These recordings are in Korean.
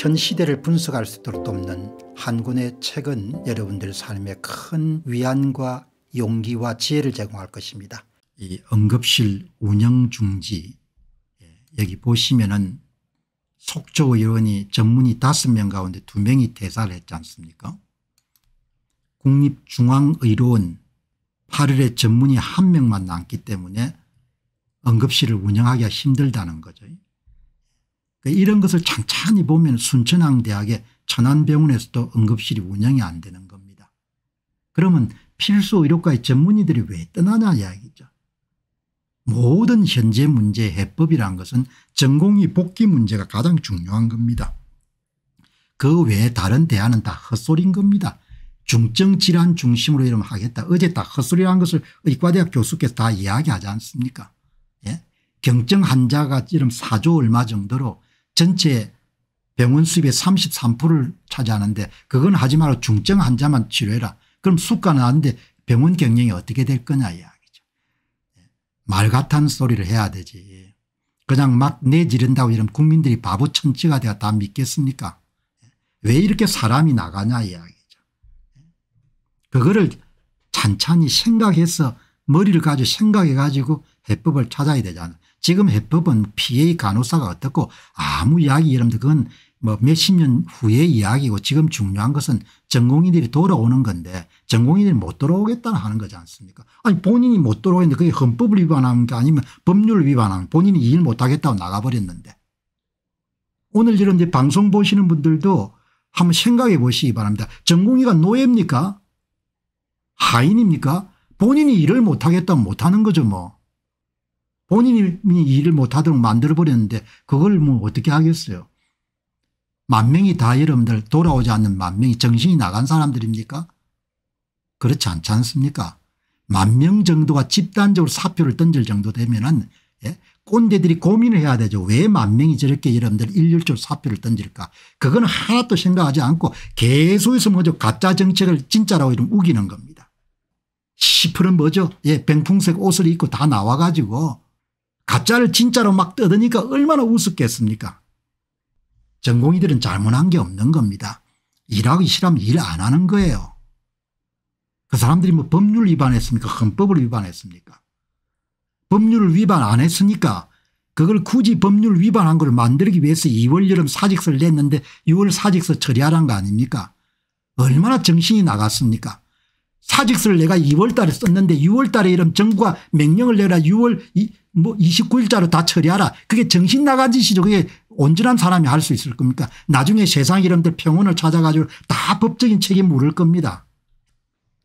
현 시대를 분석할 수 있도록 돕는 한 권의 책은 여러분들 삶에 큰 위안과 용기와 지혜를 제공할 것입니다. 이 응급실 운영 중지 예, 여기 보시면은 속조 의원이 전문의 5명 가운데 2명이 퇴사를 했지 않습니까 국립중앙의료원 8월에 전문의 1명만 남기 때문에 응급실을 운영하기가 힘들다는 거죠. 네, 이런 것을 찬찬히 보면 순천향대학의 천안병원에서도 응급실이 운영이 안 되는 겁니다. 그러면 필수 의료과의 전문의들이 왜 떠나냐 이야기죠. 모든 현재 문제의 해법이란 것은 전공이 복귀 문제가 가장 중요한 겁니다. 그 외에 다른 대안은 다 헛소리인 겁니다. 중증질환 중심으로 이러면 하겠다. 어제 다 헛소리라는 것을 의과대학 교수께서 다 이야기하지 않습니까? 예? 경증 환자가 이름 4조 얼마 정도로 전체 병원 수입의 33%를 차지하는데 그건 하지 말고 중증 환자만 치료해라. 그럼 수가는 하는데 병원 경영이 어떻게 될 거냐 이야기죠. 예. 말 같은 소리를 해야 되지. 그냥 막 내지른다고 이러면 국민들이 바보 천치가 되어 다 믿겠습니까 예. 왜 이렇게 사람이 나가냐 이야기죠. 예. 그거를 찬찬히 생각해서 머리를 가지고 생각해 가지고 해법을 찾아야 되잖아. 지금 해법은 PA 간호사가 어떻고 아무 이야기 여러분들 그건 뭐 몇 십 년 후의 이야기고 지금 중요한 것은 전공인들이 돌아오는 건데 전공인들이 못 돌아오겠다 하는 거지 않습니까 아니 본인이 못 돌아오겠는데 그게 헌법을 위반하는 게 아니면 법률을 위반하는 본인이 일 못하겠다고 나가버렸는데 오늘 이런 방송 보시는 분들도 한번 생각해 보시기 바랍니다. 전공의가 노예입니까? 하인입니까? 본인이 일을 못하겠다면 못하는 거죠 뭐. 본인이 일을 못하도록 만들어버렸는데 그걸 뭐 어떻게 하겠어요. 만 명이 다 여러분들 돌아오지 않는 만 명이 정신이 나간 사람들입니까? 그렇지 않지 않습니까? 만 명 정도가 집단적으로 사표를 던질 정도 되면은 예? 꼰대들이 고민을 해야 되죠. 왜 만 명이 저렇게 여러분들 일률적으로 사표를 던질까. 그건 하나도 생각하지 않고 계속해서 뭐죠. 가짜 정책을 진짜라고 이러 우기는 겁니다. 시프는 뭐죠. 예, 병풍색 옷을 입고 다 나와가지고 가짜를 진짜로 막 떠드니까 얼마나 우습겠습니까 전공이들은 잘못한 게 없는 겁니다. 일하기 싫으면 일 안 하는 거예요. 그 사람들이 뭐 법률 위반했습니까 헌법을 위반했습니까 법률을 위반 안 했으니까 그걸 굳이 법률 위반한 걸 만들기 위해서 2월 여름 사직서를 냈는데 6월 사직서 처리하란 거 아닙니까 얼마나 정신이 나갔습니까 사직서를 내가 2월 달에 썼는데 6월 달에 이런 정부가 명령을 내라 6월 뭐 29일자로 다 처리하라. 그게 정신 나간 짓이죠. 그게 온전한 사람이 할 수 있을 겁니까? 나중에 세상 이름들 평온을 찾아가지고 다 법적인 책임 물을 겁니다.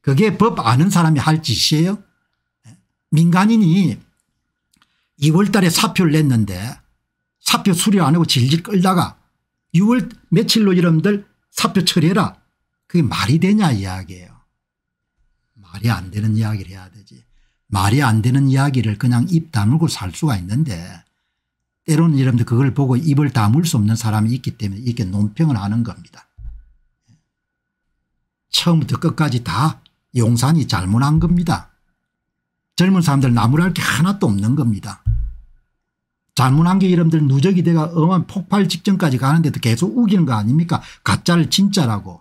그게 법 아는 사람이 할 짓이에요. 민간인이 2월 달에 사표를 냈는데 사표 수리안 하고 질질 끌다가 6월 며칠로 이름들 사표 처리해라. 그게 말이 되냐 이야기예요. 말이 안 되는 이야기를 해야 되지. 말이 안 되는 이야기를 그냥 입 다물고 살 수가 있는데 때로는 여러분들 그걸 보고 입을 다물 수 없는 사람이 있기 때문에 이렇게 논평을 하는 겁니다. 처음부터 끝까지 다 용산이 잘못한 겁니다. 젊은 사람들 나무랄 게 하나도 없는 겁니다. 잘못한 게 여러분들 누적이 돼가 엄한 폭발 직전까지 가는데도 계속 우기는 거 아닙니까 가짜를 진짜라고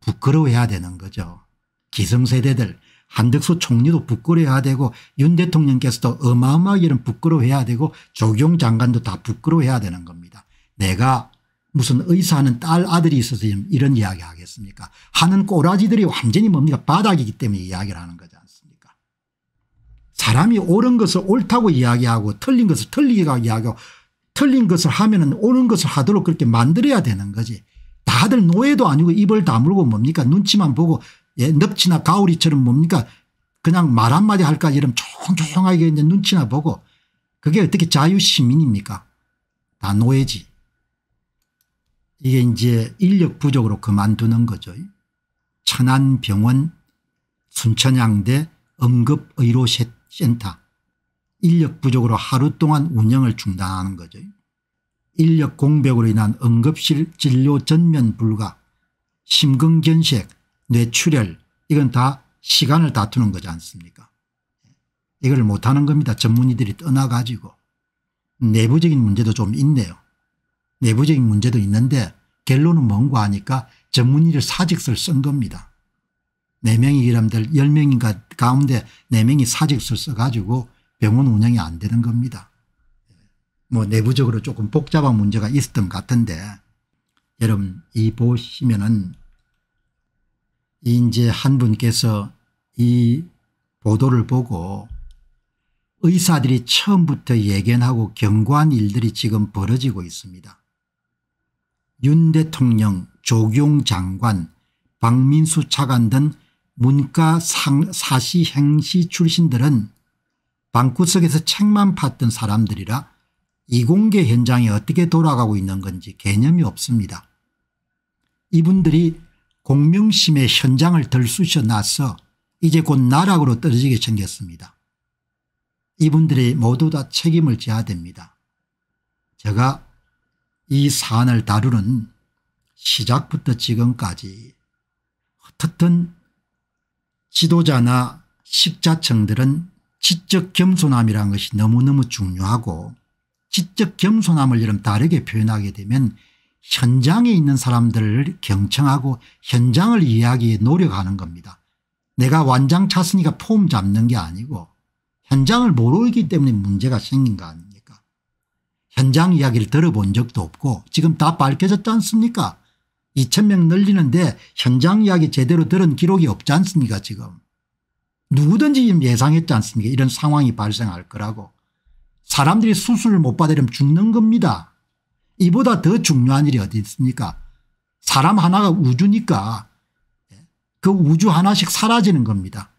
부끄러워해야 되는 거죠. 기성세대들 한덕수 총리도 부끄러워해야 되고 윤 대통령께서도 어마어마하게 는 부끄러워해야 되고 조경 장관도 다 부끄러워해야 되는 겁니다. 내가 무슨 의사하는 딸 아들이 있어서 이런 이야기 하겠습니까 하는 꼬라지들이 완전히 뭡니까 바닥이기 때문에 이야기를 하는 거지 않습니까 사람이 옳은 것을 옳다고 이야기하고 틀린 것을 틀리게 이야기하고 틀린 것을 하면 은 옳은 것을 하도록 그렇게 만들어야 되는 거지 다들 노예도 아니고 입을 다물고 뭡니까 눈치만 보고 예, 넙치나 가오리처럼 뭡니까 그냥 말 한마디 할까 이러면 조용조용하게 이제 눈치나 보고 그게 어떻게 자유시민입니까 다 노예지 이게 이제 인력 부족으로 그만두는 거죠 천안병원 순천향대 응급의료센터 인력 부족으로 하루 동안 운영을 중단하는 거죠 인력 공백으로 인한 응급실 진료 전면 불가 심근경색 뇌출혈 이건 다 시간을 다투는 거지 않습니까 이걸 못하는 겁니다. 전문의들이 떠나가지고 내부적인 문제도 좀 있네요. 내부적인 문제도 있는데 결론은 뭔고 하니까 전문의를 사직서를 쓴 겁니다. 4명의 이람들 10명인가 가운데 4명이 사직서를 써가지고 병원 운영이 안 되는 겁니다. 뭐 내부적으로 조금 복잡한 문제가 있었던 같은데 여러분 이 보시면은 이제 한 분께서 이 보도를 보고 의사들이 처음부터 예견하고 경고한 일들이 지금 벌어지고 있습니다. 윤 대통령, 조경 장관, 박민수 차관 등 문과 상, 사시 행시 출신들은 방구석에서 책만 팠던 사람들이라 이공계 현장이 어떻게 돌아가고 있는 건지 개념이 없습니다. 이분들이 공명심의 현장을 들쑤셔 놨어 이제 곧 나락으로 떨어지게 생겼습니다. 이분들이 모두 다 책임을 져야 됩니다. 제가 이 사안을 다루는 시작부터 지금까지 어떻든 지도자나 식자층들은 지적 겸손함이란 것이 너무너무 중요하고 지적 겸손함을 이름 다르게 표현하게 되면 현장에 있는 사람들을 경청하고 현장을 이해하기 에 노력하는 겁니다. 내가 완장 찼으니까 폼 잡는 게 아니고 현장을 모르기 때문에 문제가 생긴 거 아닙니까 현장 이야기를 들어본 적도 없고 지금 다 밝혀졌지 않습니까 2천명 늘리는데 현장 이야기 제대로 들은 기록이 없지 않습니까 지금 누구든지 예상했지 않습니까 이런 상황이 발생할 거라고 사람들이 수술을 못 받으려면 죽는 겁니다 이보다 더 중요한 일이 어디 있습니까 사람 하나가 우주니까 예. 그 우주 하나씩 사라지는 겁니다.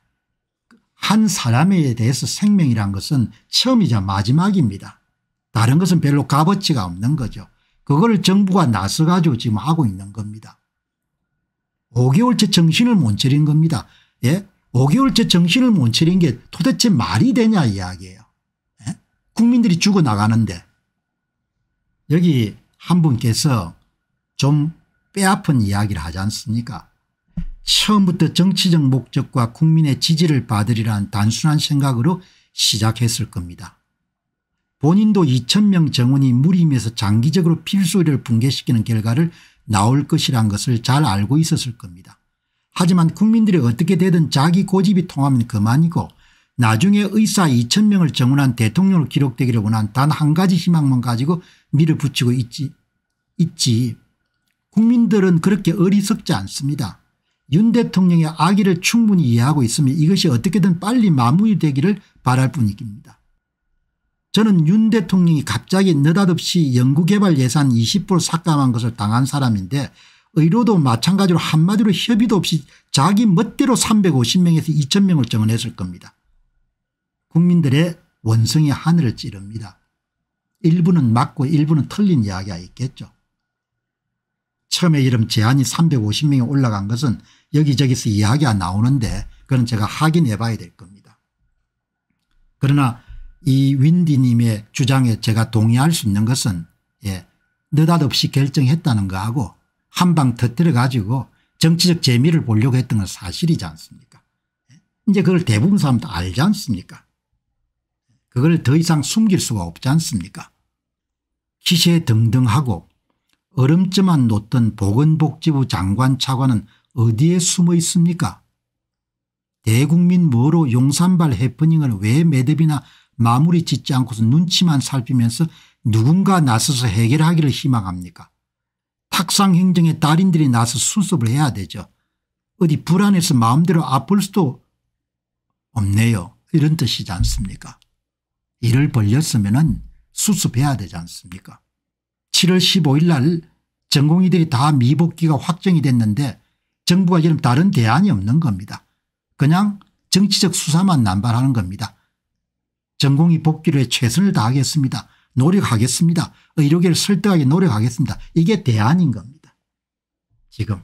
한 사람에 대해서 생명이란 것은 처음이자 마지막입니다. 다른 것은 별로 값어치가 없는 거죠. 그걸 정부가 나서 가지고 지금 하고 있는 겁니다. 5개월째 정신을 못 차린 겁니다. 예? 5개월째 정신을 못 차린 게 도대체 말이 되냐 이야기예요. 예? 국민들이 죽어나가는데 여기 한 분께서 좀 빼앗은 이야기를 하지 않습니까 처음부터 정치적 목적과 국민의 지지를 받으리란 단순한 생각으로 시작했을 겁니다. 본인도 2천명 정원이 무리임에서 장기적으로 필수를 의 붕괴시키는 결과를 나올 것이란 것을 잘 알고 있었을 겁니다. 하지만 국민들이 어떻게 되든 자기 고집이 통하면 그만이고 나중에 의사 2천 명을 정원한 대통령으로 기록되기를 원한 단 한 가지 희망만 가지고 밀어붙이고 있지, 있지. 국민들은 그렇게 어리석지 않습니다. 윤 대통령의 악의를 충분히 이해하고 있으며 이것이 어떻게든 빨리 마무리되기를 바랄 뿐입니다. 저는 윤 대통령이 갑자기 느닷없이 연구개발 예산 20% 삭감한 것을 당한 사람인데 의료도 마찬가지로 한마디로 협의도 없이 자기 멋대로 350명에서 2000명을 정원했을 겁니다. 국민들의 원성의 하늘을 찌릅니다. 일부는 맞고 일부는 틀린 이야기가 있겠죠. 처음에 이름 제한이 350명이 올라간 것은 여기저기서 이야기가 나오는데 그건 제가 확인해 봐야 될 겁니다. 그러나 이 윈디님의 주장에 제가 동의할 수 있는 것은 예, 느닷없이 결정했다는 거하고 한 방 터뜨려 가지고 정치적 재미를 보려고 했던 건 사실이지 않습니까 예, 이제 그걸 대부분 사람도 알지 않습니까 그걸 더 이상 숨길 수가 없지 않습니까 기세 등등하고 얼음쯤만 놓던 보건복지부 장관 차관은 어디에 숨어 있습니까 대국민 뭐로 용산발 해프닝을 왜 매듭이나 마무리 짓지 않고서 눈치만 살피면서 누군가 나서서 해결하기를 희망합니까 탁상행정의 달인들이 나서 수습을 해야 되죠. 어디 불안해서 마음대로 아플 수도 없네요. 이런 뜻이지 않습니까 일을 벌렸으면 수습해야 되지 않습니까 7월 15일 날 전공의들이 다 미복귀가 확정이 됐는데 정부가 지금 다른 대안이 없는 겁니다. 그냥 정치적 수사만 남발하는 겁니다. 전공의 복귀를 최선을 다하겠습니다. 노력하겠습니다. 의료계를 설득하기 노력하겠습니다. 이게 대안인 겁니다. 지금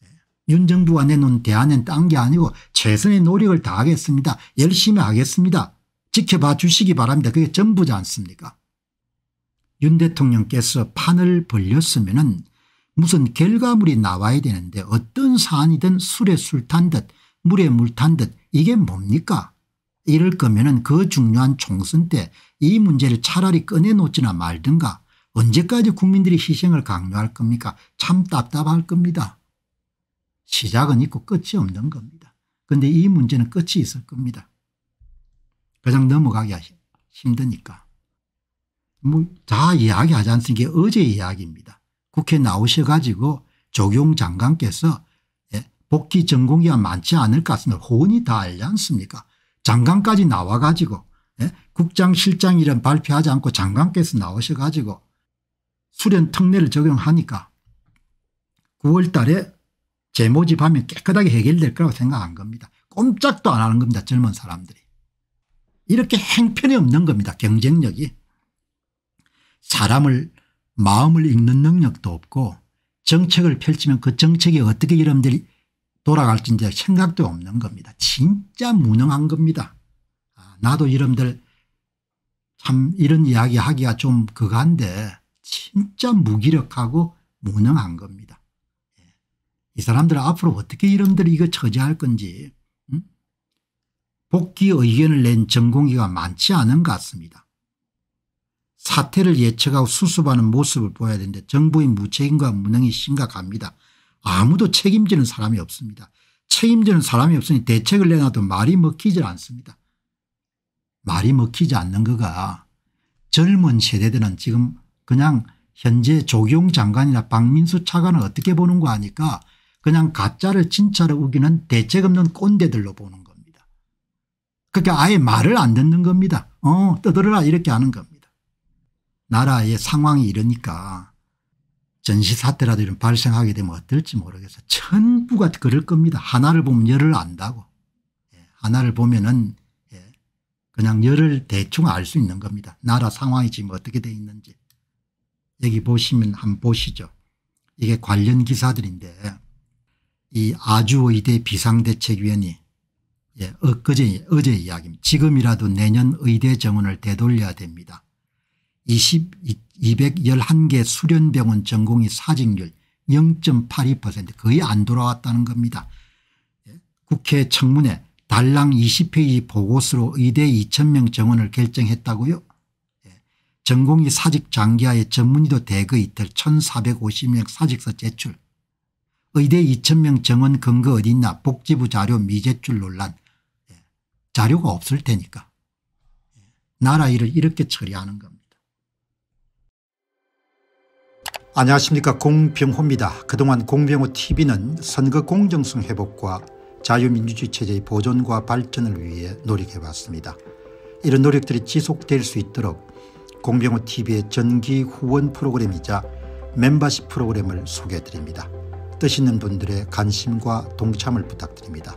네. 윤 정부가 내놓은 대안은 딴 게 아니고 최선의 노력을 다하겠습니다. 열심히 하겠습니다. 지켜봐 주시기 바랍니다. 그게 전부지 않습니까 윤 대통령께서 판을 벌렸으면 은 무슨 결과물이 나와야 되는데 어떤 사안이든 술에 술 탄 듯 물에 물 탄 듯 이게 뭡니까 이럴 거면 은그 중요한 총선 때 이 문제를 차라리 꺼내놓지나 말든가 언제까지 국민들이 희생을 강요할 겁니까 참 답답할 겁니다. 시작은 있고 끝이 없는 겁니다. 그런데 이 문제는 끝이 있을 겁니다. 그이 넘어가기 힘드니까. 뭐 다 이야기하지 않습니까? 어제 이야기입니다. 국회 나오셔가지고 조경 장관께서 예, 복귀 전공기 많지 않을 것 같습니다. 이다 알지 않습니까? 장관까지 나와가지고 예, 국장 실장 이런 발표하지 않고 장관께서 나오셔가지고 수련 특례를 적용하니까 9월 달에 재모집하면 깨끗하게 해결될 거라고 생각한 겁니다. 꼼짝도 안 하는 겁니다. 젊은 사람들이. 이렇게 행편이 없는 겁니다. 경쟁력이. 사람을 마음을 읽는 능력도 없고 정책을 펼치면 그 정책이 어떻게 여러분들이 돌아갈지 이제 생각도 없는 겁니다. 진짜 무능한 겁니다. 아, 나도 여러분들 참 이런 이야기 하기가 좀 그간데 진짜 무기력하고 무능한 겁니다. 예. 이 사람들 앞으로 어떻게 여러분들이 이거 처지할 건지 복귀 의견을 낸전공기가 많지 않은 것 같습니다. 사태를 예측하고 수습하는 모습을 보여야 되는데 정부의 무책임과 무능이 심각합니다. 아무도 책임지는 사람이 없습니다. 책임지는 사람이 없으니 대책을 내놔도 말이 먹히질 않습니다. 말이 먹히지 않는 거가 젊은 세대들은 지금 그냥 현재 조경 장관이나 박민수 차관을 어떻게 보는 거 아니까 그냥 가짜를 진짜로 우기는 대책 없는 꼰대들로 보는 그러니까 아예 말을 안 듣는 겁니다. 어 떠들어라 이렇게 하는 겁니다. 나라의 상황이 이러니까 전시사태라도 이런 발생하게 되면 어떨지 모르겠어 전부가 그럴 겁니다. 하나를 보면 열을 안다고. 예, 하나를 보면 은 예, 그냥 열을 대충 알 수 있는 겁니다. 나라 상황이 지금 어떻게 돼 있는지. 여기 보시면 한번 보시죠. 이게 관련 기사들인데 이 아주의대 비상대책위원이 예, 엊그제 어제 이야기입니다. 지금이라도 내년 의대 정원을 되돌려야 됩니다. 20, 211개 수련병원 전공의 사직률 0.82% 거의 안 돌아왔다는 겁니다. 예, 국회 청문회 달랑 20페이지 보고서로 의대 2,000명 정원을 결정했다고요. 예, 전공의 사직 장기하에 전문의도 대거 이탈 1,450명 사직서 제출. 의대 2,000명 정원 근거 어딨나 복지부 자료 미제출 논란 자료가 없을 테니까. 나라 일을 이렇게 처리하는 겁니다. 안녕하십니까 공병호입니다. 그동안 공병호 tv는 선거 공정성 회복과 자유민주주의 체제의 보존과 발전을 위해 노력해왔습니다. 이런 노력들이 지속될 수 있도록 공병호 tv의 전기 후원 프로그램이자 멤버십 프로그램을 소개해드립니다. 뜻 있는 분들의 관심과 동참을 부탁드립니다.